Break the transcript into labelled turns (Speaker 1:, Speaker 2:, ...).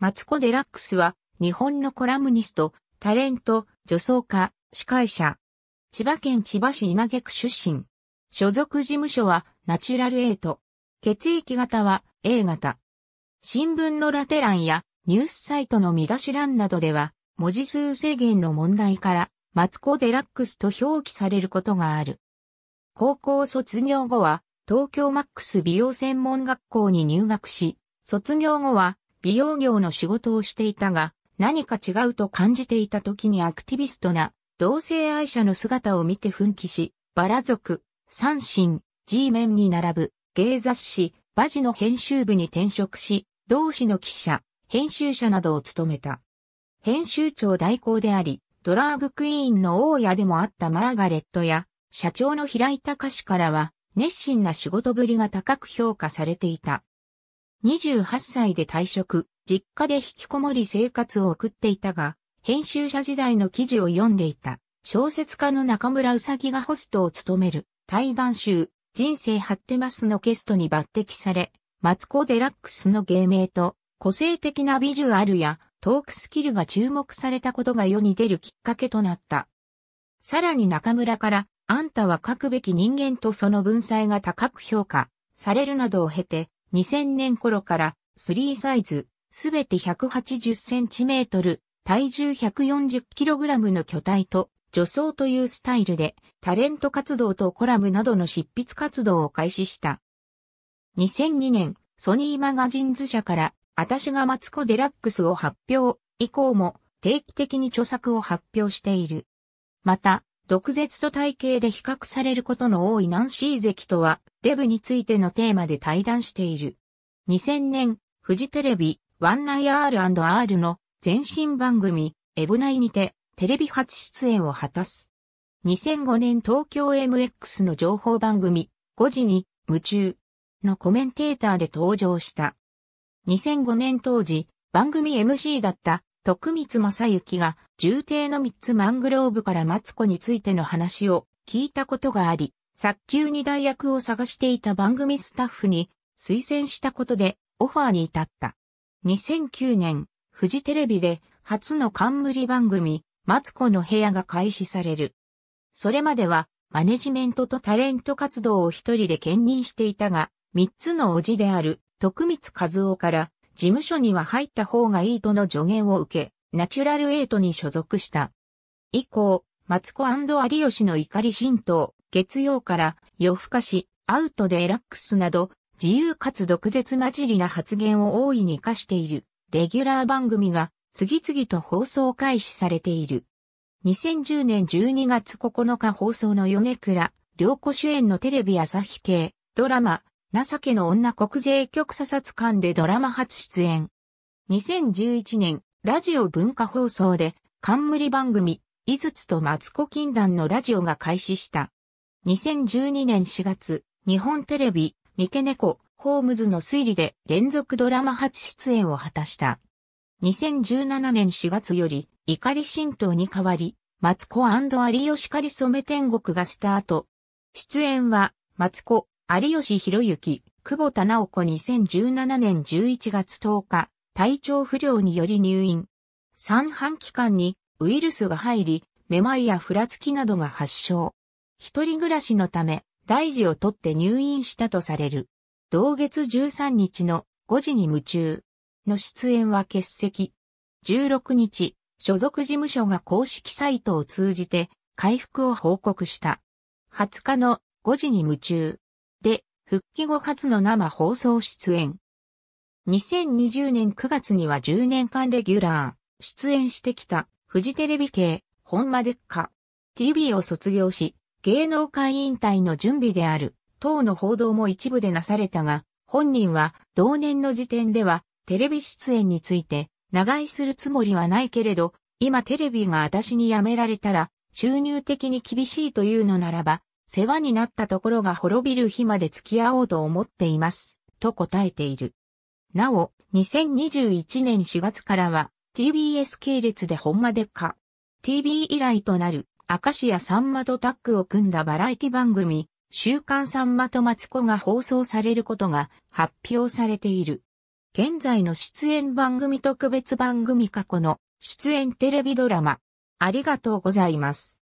Speaker 1: マツコ・デラックスは、日本のコラムニスト、タレント、女装家、司会者。千葉県千葉市稲毛区出身。所属事務所は、ナチュラルイト。血液型は A 型。新聞のラテ欄やニュースサイトの見出し欄などでは、文字数制限の問題から、マツコ・デラックスと表記されることがある。高校卒業後は、東京マックス美容専門学校に入学し、卒業後は、美容業の仕事をしていたが、何か違うと感じていた時にアクティビストな同性愛者の姿を見て奮起し、バラ族、三神、G ンに並ぶ芸雑誌、バジの編集部に転職し、同誌の記者、編集者などを務めた。編集長代行であり、ドラァグクイーンの大家でもあったマーガレットや、社長の平井隆からは、熱心な仕事ぶりが高く評価されていた。28歳で退職、実家で引きこもり生活を送っていたが、編集者時代の記事を読んでいた、小説家の中村うさぎがホストを務める、対談集、人生張ってますのゲストに抜擢され、マツコ・デラックスの芸名と、個性的なビジュアルやトークスキルが注目されたことが世に出るきっかけとなった。さらに中村から、あんたは書くべき人間とその文才が高く評価されるなどを経て、2000年頃から3サイズ、すべて 180cm、体重 140kg の巨体と女装というスタイルでタレント活動とコラムなどの執筆活動を開始した。2002年、ソニーマガジンズ社から私がマツコデラックスを発表以降も定期的に著作を発表している。また、毒舌と体型で比較されることの多いナンシー関とは、デブについてのテーマで対談している。2000年、フジテレビ、ワンナイ R&R の前身番組、エブナイにて、テレビ初出演を果たす。2005年東京 MX の情報番組、5時に、夢中のコメンテーターで登場した。2005年当時、番組 MC だった徳光正幸が重帝の三つマングローブから松子についての話を聞いたことがあり、早急に代役を探していた番組スタッフに推薦したことでオファーに至った。2009年、フジテレビで初の冠番組、松子の部屋が開始される。それまではマネジメントとタレント活動を一人で兼任していたが、三つの叔父である徳光和夫から事務所には入った方がいいとの助言を受け、ナチュラルエイトに所属した。以降、マツコ有吉の怒り浸透、月曜から夜更かし、アウトでエラックスなど、自由かつ毒舌混じりな発言を大いに活かしている、レギュラー番組が次々と放送開始されている。2010年12月9日放送の米倉、良子主演のテレビ朝日系、ドラマ、情けの女国税局査察官でドラマ初出演。2011年、ラジオ文化放送で、冠番組、井筒とマツコ禁断のラジオが開始した。2012年4月、日本テレビ、三毛猫、ホームズの推理で連続ドラマ初出演を果たした。2017年4月より、怒り神道に変わり、マツコ有吉狩りめ天国がスタート。出演は、マツコ、有吉弘之、久保田直子2017年11月10日、体調不良により入院。三半期間にウイルスが入り、めまいやふらつきなどが発症。一人暮らしのため、大事をとって入院したとされる。同月13日の5時に夢中の出演は欠席。16日、所属事務所が公式サイトを通じて回復を報告した。20日の5時に夢中。復帰後初の生放送出演。2020年9月には10年間レギュラー、出演してきた、フジテレビ系、本間でっか、TV を卒業し、芸能界引退の準備である、等の報道も一部でなされたが、本人は同年の時点では、テレビ出演について、長居するつもりはないけれど、今テレビが私に辞められたら、収入的に厳しいというのならば、世話になったところが滅びる日まで付き合おうと思っています、と答えている。なお、2021年4月からは、TBS 系列で本間でか、TV 以来となる、明石家さんまとタッグを組んだバラエティ番組、週刊さんまとマツコが放送されることが発表されている。現在の出演番組特別番組過去の出演テレビドラマ。ありがとうございます。